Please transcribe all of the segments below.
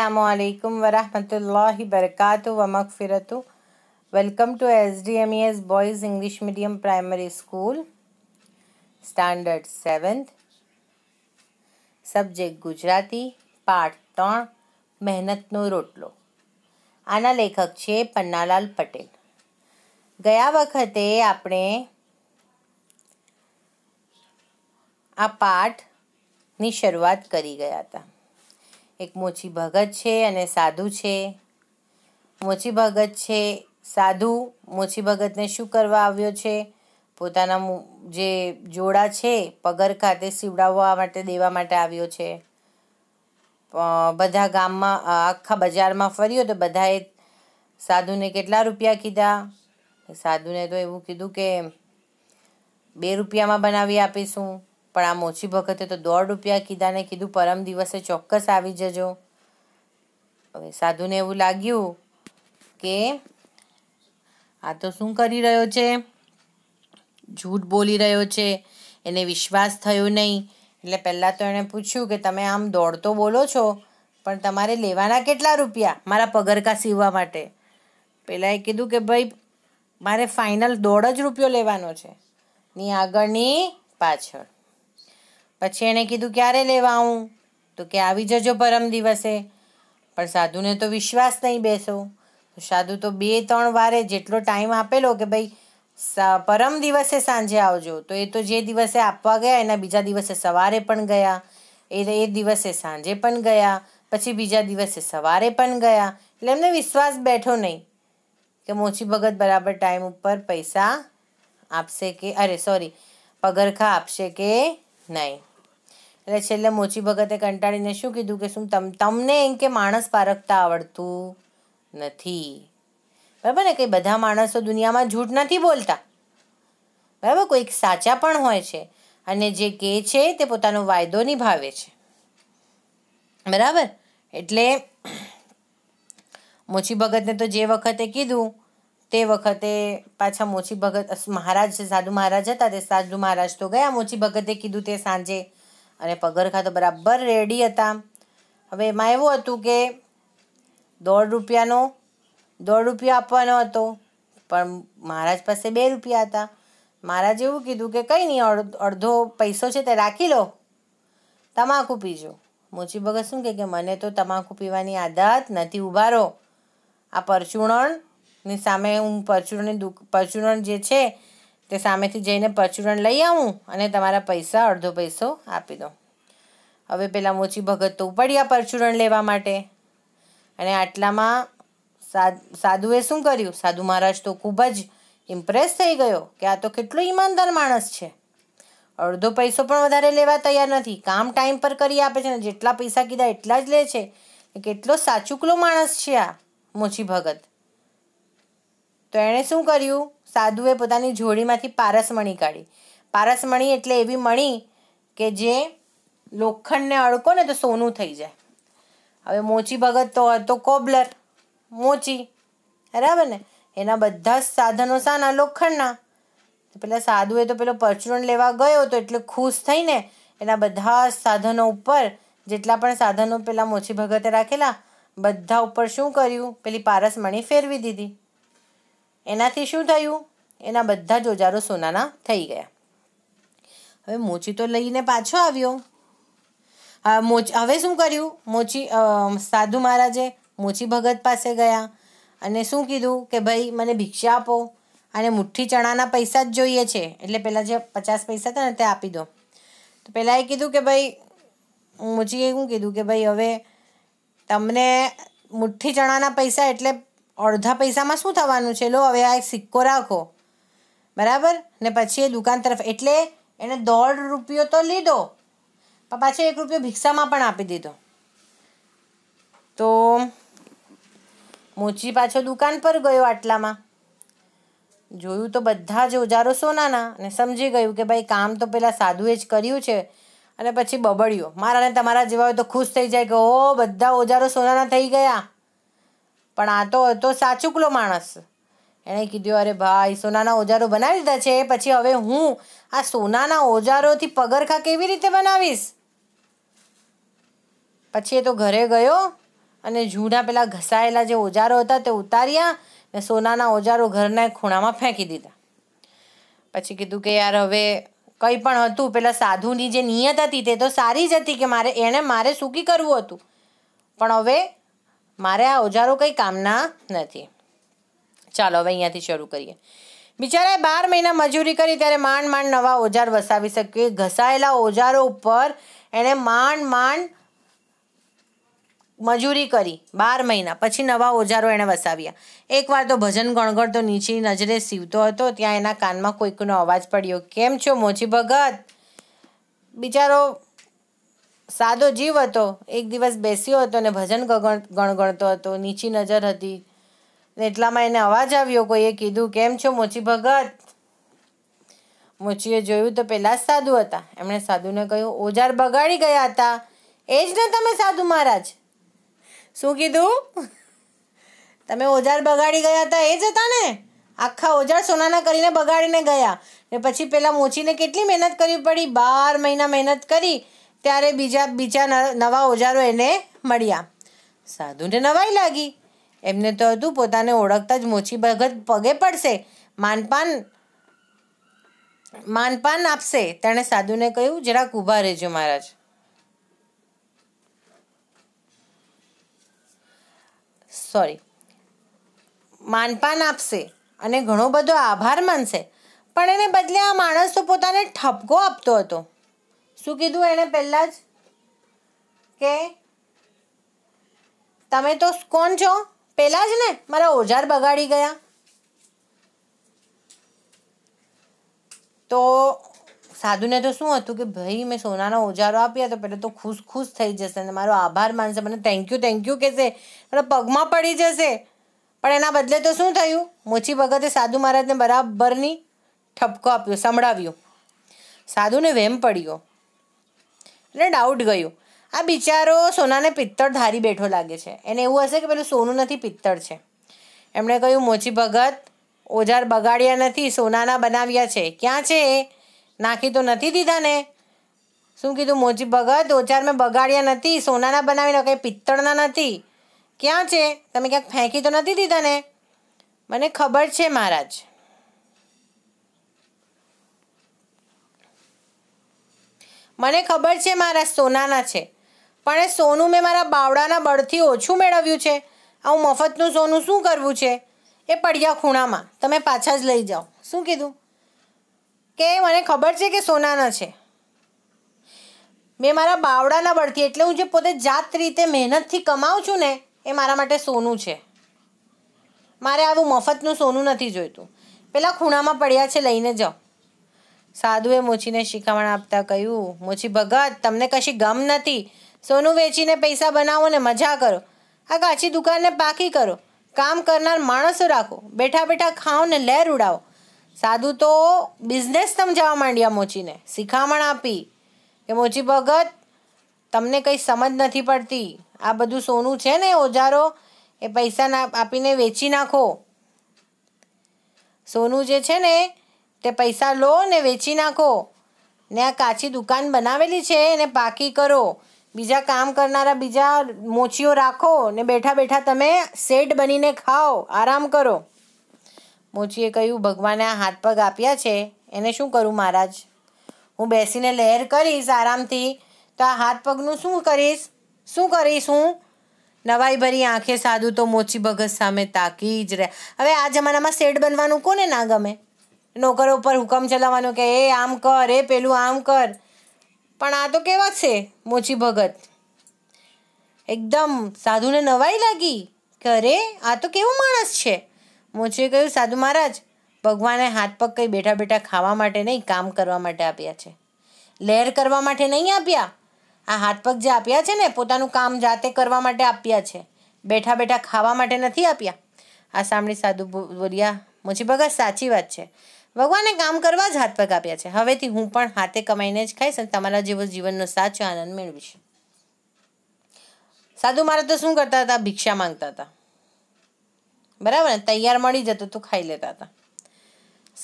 अल्लाम वरहमल बरकत व welcome to S D M S boys English medium primary school standard seventh subject Gujarati પાઠ ત્રણ મહેનતનો રોટલો આના લેખક છે પન્નાલાલ પટેલ ગયા વખતે આપણે આ પાઠની शुरुआत કરી ગયા હતા એક મોચી ભગત છે અને સાધુ છે મોચી ભગત છે સાધુ મોચી ભગતને શું કરવા આવ્યો છે પોતાના જે જોડા છે પગર ખાતે સીવડાવવા માટે દેવા માટે આવ્યો છે બધા ગામમાં આખા બજારમાં ફર્યો તો બધાએ સાધુને કેટલા રૂપિયા કીધા સાધુને તો એવું કીધું કે બે રૂપિયામાં બનાવી આપીશું પણ આમ ઓછી વખતે તો દોઢ રૂપિયા કીધાને કીધું પરમ દિવસે ચોક્કસ આવી જજો હવે સાધુને એવું લાગ્યું કે આ તો શું કરી રહ્યો છે જૂઠ બોલી રહ્યો છે એને વિશ્વાસ થયો નહીં એટલે પહેલાં તો એણે પૂછ્યું કે તમે આમ દોડતો બોલો છો પણ તમારે લેવાના કેટલા રૂપિયા મારા પગરખા સીવવા માટે પહેલાં એ કીધું કે ભાઈ મારે ફાઇનલ દોઢ જ રૂપિયો લેવાનો છે ની આગળની પાછળ પછી એણે કીધું ક્યારે લેવા આવું તો કે આવી જજો પરમ દિવસે પણ સાધુને તો વિશ્વાસ નહીં બેસો તો સાધુ તો બે ત્રણ વારે જેટલો ટાઈમ આપેલો કે ભાઈ પરમ દિવસે સાંજે આવજો તો એ તો જે દિવસે આપવા ગયા એના બીજા દિવસે સવારે પણ ગયા એ એ દિવસે સાંજે પણ ગયા પછી બીજા દિવસે સવારે પણ ગયા એટલે એમને વિશ્વાસ બેઠો નહીં કે મોચી ભગત બરાબર ટાઈમ ઉપર પૈસા આપશે કે અરે સોરી પગરખા આપશે કે નહીં એટલે છેલ્લે મોચી ભગતે કંટાળીને શું કીધું કે શું તમ તમને એમ કે માણસ પારખતા આવડતું નથી બરાબર ને કંઈ બધા માણસો દુનિયામાં જૂઠ નથી બોલતા બરાબર કોઈક સાચા પણ હોય છે અને જે કહે છે તે પોતાનો વાયદો નિભાવે છે બરાબર એટલે મોચી ભગતને તો જે વખતે કીધું તે વખતે પાછા મોચી ભગત મહારાજ સાધુ મહારાજ હતા તે સાધુ મહારાજ તો ગયા મોચી ભગતે કીધું તે સાંજે અને પગરખા તો બરાબર રેડી હતા હવે એમાં એવું હતું કે દોઢ રૂપિયાનો દોઢ રૂપિયા આપવાનો હતો પણ મહારાજ પાસે બે રૂપિયા હતા મહારાજે એવું કીધું કે કંઈ નહીં અડધો પૈસો છે તે રાખી લો તમાકુ પીજો મોચી ભગત શું કે મને તો તમાકુ પીવાની આદત નથી ઊભા રહો આ પરચૂરણની સામે હું પરચૂરણની પરચૂરણ જે છે તે સામેથી જઈને પરચુરણ લઈ આવું અને તમારા પૈસા અડધો પૈસો આપી દો હવે પેલા મોચી ભગત તો ઉપડ્યા પરચુરણ લેવા માટે અને આટલામાં સાધુએ શું કર્યું સાધુ મહારાજ તો ખૂબ જ ઇમ્પ્રેસ થઈ ગયો કે આ તો કેટલો ઈમાનદાર માણસ છે અડધો પૈસો પણ વધારે લેવા તૈયાર નથી કામ ટાઈમ પર કરી આપે છે ને જેટલા પૈસા કીધા એટલા જ લે છે કેટલો સાચુકલો માણસ છે આ મોચી ભગત તો એણે શું કર્યું સાધુએ પોતાની જોડીમાંથી પારસમણી કાઢી પારસમણી એટલે એવી મણી કે જે લોખંડને અડકો ને તો સોનું થઈ જાય હવે મોચી ભગત તો હતો કોબલર મોચી બરાબર ને એના બધા જ સાધનો સાના લોખંડના પેલા સાધુએ તો પેલો પરચુરણ લેવા ગયો તો એટલે ખુશ થઈને એના બધા જ સાધનો ઉપર જેટલા પણ સાધનો પેલા મોચી ભગતે રાખેલા બધા ઉપર શું કર્યું પેલી પારસમણી ફેરવી દીધી એનાથી શું થયું એના બધા જ ઓજારો સોનાના થઈ ગયા હવે મોચી તો લઈને પાછો આવ્યો મોચ હવે શું કર્યું મોચી સાધુ મહારાજે મોચી ભગત પાસે ગયા અને શું કીધું કે ભાઈ મને ભિક્ષા આપો અને મુઠ્ઠી ચણાના પૈસા જ જોઈએ છે એટલે પહેલાં જે પચાસ પૈસા હતા ને તે આપી દો તો પહેલાં એ કીધું કે ભાઈ મોચીએ શું કીધું કે ભાઈ હવે તમને મુઠ્ઠી ચણાના પૈસા એટલે અડધા પૈસામાં શું થવાનું છે લો હવે આ એક સિક્કો રાખો બરાબર ને પછી એ દુકાન તરફ એટલે એણે દોઢ રૂપિયો તો લીધો પણ પાછો એક રૂપિયો ભિક્ષામાં પણ આપી દીધો તો મોચી પાછો દુકાન પર ગયો આટલામાં જોયું તો બધા જ ઓજારો સોનાના અને સમજી ગયું કે ભાઈ કામ તો પેલા સાધુએ જ કર્યું છે અને પછી બબડ્યો મારાને તમારા જેવા હોય તો ખુશ થઈ જાય કે ઓ બધા ઓજારો સોનાના થઈ ગયા પણ આ તો હતો સાચુકલો માણસ એણે કીધું અરે ભાઈ સોનાના ઓજારો બનાવી દીધા છે પછી હવે હું આ સોનાના ઓજારોથી પગરખા કેવી રીતે બનાવીશ પછી એ તો ઘરે ગયો અને જૂના પેલા ઘસાયેલા જે ઓજારો હતા તે ઉતાર્યા ને સોનાના ઓજારો ઘરના ખૂણામાં ફેંકી દીધા પછી કીધું કે યાર હવે કંઈ પણ હતું પેલા સાધુની જે નિયત હતી તે તો સારી જ હતી કે મારે એણે મારે સુખી કરવું હતું પણ હવે મારે આ ઓજારો કંઈ કામના નથી ચાલો હવે અહીંયાથી શરૂ કરીએ બિચારાએ બાર મહિના મજૂરી કરી ત્યારે માંડ માંડ નવા ઓજાર વસાવી શકીએ ઘસાયેલા ઓજારો ઉપર એણે માંડ માંડ મજૂરી કરી બાર મહિના પછી નવા ઓજારો એણે વસાવ્યા એકવાર તો ભજન ગણગણતો નીચેની નજરે સીવતો હતો ત્યાં એના કાનમાં કોઈકનો અવાજ પડ્યો કેમ છો મોચી ભગત બિચારો સાદો જીવ હતો એક દિવસ બેસ્યો હતો ને ભજન ગણગણતો હતો નીચી નજર હતી એટલામાં એને અવાજ આવ્યો કોઈએ કીધું કેમ છો મોચી ભગત મોચીએ જોયું તો પહેલાં જ સાધુ હતા એમણે સાધુને કહ્યું ઓજાર બગાડી ગયા હતા એ જ ને તમે સાધુ મહારાજ શું કીધું તમે ઓજાર બગાડી ગયા હતા એ જ હતા ને આખા ઓજાર સોનાના કરીને બગાડીને ગયા ને પછી પેલા મોચીને કેટલી મહેનત કરવી પડી બાર મહિના મહેનત કરી ત્યારે બીજા બીજા નવા ઓજારો એને મળ્યા સાધુને નવાઈ લાગી એમને તો હતું પોતાને ઓળખતા જ મોચી ભગત પગે પડશે માનપાન માનપાન આપશે તેણે સાધુને કહ્યું જરાક ઊભા રહેજો મહારાજ સોરી માનપાન આપશે અને ઘણો બધો આભાર માનશે પણ એને બદલે આ માણસ તો પોતાને ઠપકો આપતો હતો શું કીધું એણે પહેલાં જ કે તમે તો કોણ છો પહેલાં જ ને મારા ઓજાર બગાડી ગયા તો સાધુને તો શું હતું કે ભાઈ મેં સોનાના ઓજારો આપ્યા તો પેલો તો ખુશ ખુશ થઈ જશે ને મારો આભાર માનશે મને થેન્ક યુ થેન્ક યુ કહેશે મારા પગમાં પડી જશે પણ એના બદલે તો શું થયું મોચી વખતે સાધુ મહારાજને બરાબરની ઠપકો આપ્યો સંભળાવ્યો સાધુને વહેમ પડ્યો એટલે ડાઉટ ગયો આ બિચારો સોનાને પિત્તળ ધારી બેઠો લાગે છે એને એવું હશે કે પેલું સોનું નથી પિત્તળ છે એમણે કહ્યું મોચી ભગત ઓજાર બગાડ્યા નથી સોનાના બનાવ્યા છે ક્યાં છે નાખી તો નથી દીધા ને શું કીધું મોચી ભગત ઓજાર મેં બગાડ્યા નથી સોનાના બનાવીને કંઈ પિત્તળના નથી ક્યાં છે તમે ક્યાંક ફેંકી તો નથી દીધા ને મને ખબર છે મહારાજ મને ખબર છે મારા સોનાના છે પણ એ સોનું મેં મારા બાવડાના બળથી ઓછું મેળવ્યું છે આવું મફતનું સોનું શું કરવું છે એ પડ્યા ખૂણામાં તમે પાછા જ લઈ જાઓ શું કીધું કે મને ખબર છે કે સોનાના છે મેં મારા બાવડાના બળથી એટલે હું જે પોતે જાત રીતે મહેનતથી કમાઉં છું ને એ મારા માટે સોનું છે મારે આવું મફતનું સોનું નથી જોઈતું પેલા ખૂણામાં પડ્યા છે લઈને જાઓ સાધુએ મોચીને શિખામણ આપતા કહ્યું મોચી ભગત તમને કશી ગમ નથી સોનું વેચીને પૈસા બનાવો ને મજા કરો આ કાચી દુકાનને પાકી કરો કામ કરનાર માણસો રાખો બેઠા બેઠા ખાઓ ને લહેર ઉડાવો સાધુ તો બિઝનેસ સમજાવવા માંડ્યા મોચીને શિખામણ આપી કે મોચી ભગત તમને કંઈ સમજ નથી પડતી આ બધું સોનું છે ને ઓજારો એ પૈસા આપીને વેચી નાખો સોનું જે છે ને તે પૈસા લો ને વેચી નાખો ને આ કાચી દુકાન બનાવેલી છે એને પાકી કરો બીજા કામ કરનારા બીજા મોચીઓ રાખો ને બેઠા બેઠા તમે સેટ બનીને ખાઓ આરામ કરો મોચીએ કહ્યું ભગવાને આ હાથ પગ આપ્યા છે એને શું કરું મહારાજ હું બેસીને લહેર કરીશ આરામથી તો આ હાથ પગનું શું કરીશ શું કરીશ હું નવાઈ ભરી આંખે સાદું તો મોચી ભગત સામે તાકી જ રહે હવે આ જમાનામાં સેટ બનવાનું કોને ના ગમે નોકરો ઉપર હુકમ ચલાવવાનો કે એ આમ કર એ પેલું આમ કર પણ આ તો કેવા છે મોચી ભગત એકદમ સાધુને નવાઈ લાગી કે અરે આ તો કેવો માણસ છે મોચીએ કહ્યું સાધુ મહારાજ ભગવાને હાથ પગ કંઈ બેઠા બેઠા ખાવા માટે નહીં કામ કરવા માટે આપ્યા છે લહેર કરવા માટે નહીં આપ્યા આ હાથ પગ જે આપ્યા છે ને પોતાનું કામ જાતે કરવા માટે આપ્યા છે બેઠા બેઠા ખાવા માટે નથી આપ્યા આ સાંભળી સાધુ બોલ્યા મોચી ભગત સાચી વાત છે ભગવાને કામ કરવા જ હાથ પગ આપ્યા છે હવેથી હું પણ હાથે કમાઈને જ ખાઈશ અને તમારા જેવો જીવનનો સાચો આનંદ મેળવીશ સાધુ મારે તો શું કરતા હતા ભિક્ષા માંગતા હતા બરાબર ને તૈયાર મળી જતો તો ખાઈ લેતા હતા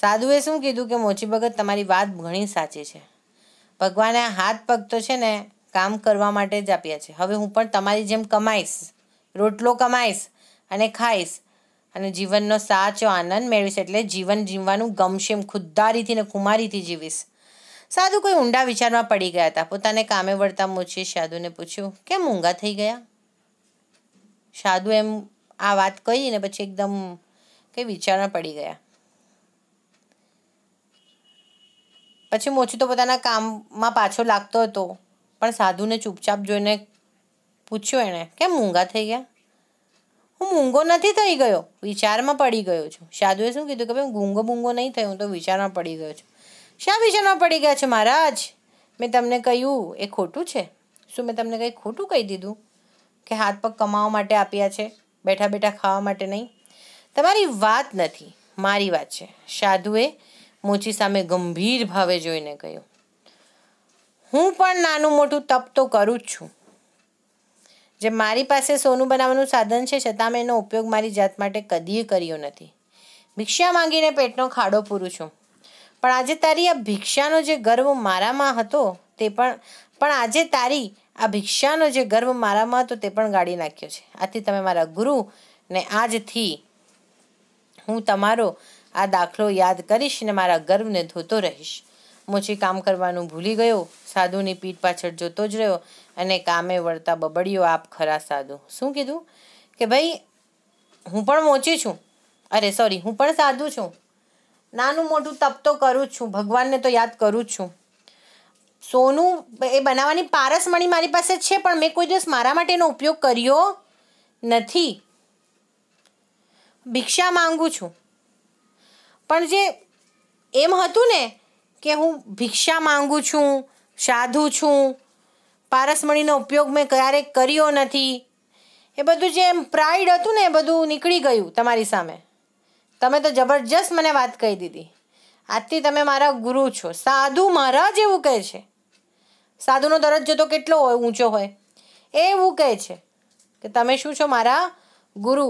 સાધુએ શું કીધું કે મોચી ભગત તમારી વાત ઘણી સાચી છે ભગવાને હાથ પગ તો છે ને કામ કરવા માટે જ આપ્યા છે હવે હું પણ તમારી જેમ કમાઈશ રોટલો કમાઈશ અને ખાઈશ અને જીવનનો સાચો આનંદ મેળવીશ એટલે જીવન જીવવાનું ગમશે એમ ખુદ્દારીથી ને કુમારીથી જીવીશ સાધુ કોઈ ઊંડા વિચારમાં પડી ગયા હતા પોતાને કામે વળતા મૂછી સાધુને પૂછ્યું કેમ ઊંઘા થઈ ગયા સાધુ એમ આ વાત કહી ને પછી એકદમ કંઈ વિચારમાં પડી ગયા પછી મોચી તો પોતાના કામમાં પાછો લાગતો હતો પણ સાધુને ચૂપચાપ જોઈને પૂછ્યું એણે કેમ ઊંઘા થઈ ગયા હું મૂંગો નથી થઈ ગયો વિચારમાં પડી ગયો છું સાધુએ શું કીધું કે ભાઈ હું ગૂંગો બૂંગો નહીં થયો હું તો વિચારમાં પડી ગયો છું શા વિચારમાં પડી ગયા છો મહારાજ મેં તમને કહ્યું એ ખોટું છે શું મેં તમને કંઈ ખોટું કહી દીધું કે હાથ પગ કમાવા માટે આપ્યા છે બેઠા બેઠા ખાવા માટે નહીં તમારી વાત નથી મારી વાત છે સાધુએ મોચી સામે ગંભીર ભાવે જોઈને કહ્યું હું પણ નાનું મોટું તપ તો કરું જ છું જે મારી પાસે સોનું બનાવવાનું સાધન છે છતાં મેં એનો ઉપયોગ મારી જાત માટે કદીય કર્યો નથી ભિક્ષા માંગીને પેટનો ખાડો પૂરું છું પણ આજે તારી આ ભિક્ષાનો જે ગર્વ મારામાં હતો તે પણ પણ આજે તારી આ ભિક્ષાનો જે ગર્વ મારામાં હતો તે પણ ગાળી નાખ્યો છે આથી તમે મારા ગુરુ ને આજથી હું તમારો આ દાખલો યાદ કરીશ ને મારા ગર્વને ધોતો રહીશ મોછી કામ કરવાનું ભૂલી ગયો સાધુની પીઠ પાછળ જોતો જ રહ્યો અને કામે વળતા બબડ્યો આપ ખરા સાધુ શું કીધું કે ભાઈ હું પણ મોચી છું અરે સોરી હું પણ સાધુ છું નાનું મોટું તપ તો કરું જ છું ભગવાનને તો યાદ કરું જ છું સોનું એ બનાવવાની પારસમણી મારી પાસે છે પણ મેં કોઈ દિવસ મારા માટે એનો ઉપયોગ કર્યો નથી ભિક્ષા માંગુ છું પણ જે એમ હતું ને કે હું ભિક્ષા માંગુ છું સાધુ છું પારસમણીનો ઉપયોગ મેં ક્યારેક કર્યો નથી એ બધું જે એમ પ્રાઇડ હતું ને એ બધું નીકળી ગયું તમારી સામે તમે તો જબરજસ્ત મને વાત કહી દીધી આજથી તમે મારા ગુરુ છો સાધુ મારા એવું કહે છે સાધુનો દરજ્જો તો કેટલો હોય ઊંચો હોય એ એવું કહે છે કે તમે શું છો મારા ગુરુ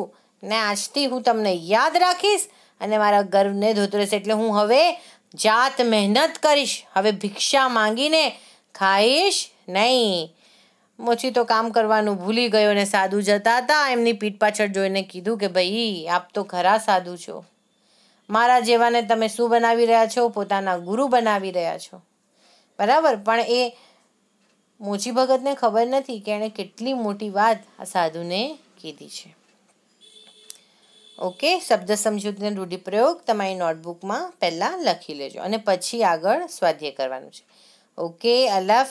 ને આજથી હું તમને યાદ રાખીશ અને મારા ગર્વને ધોતરેશ એટલે હું હવે જાત મહેનત કરીશ હવે ભિક્ષા માંગીને ખાઈશ નહીં મોચી તો કામ કરવાનું ભૂલી ગયો અને સાધુ જતા હતા એમની પીઠ પાછળ જોઈને કીધું કે ભાઈ આપ તો ખરા સાધુ છો મારા જેવાને તમે શું બનાવી રહ્યા છો પોતાના ગુરુ બનાવી રહ્યા છો બરાબર પણ એ મોચી ભગતને ખબર નથી કે એણે કેટલી મોટી વાત આ સાધુને કીધી છે ઓકે શબ્દ સમજૂતીનો રૂઢિપ્રયોગ તમારી નોટબુકમાં પહેલાં લખી લેજો અને પછી આગળ સ્વાધ્યાય કરવાનું છે ઓકે અલ્લાહ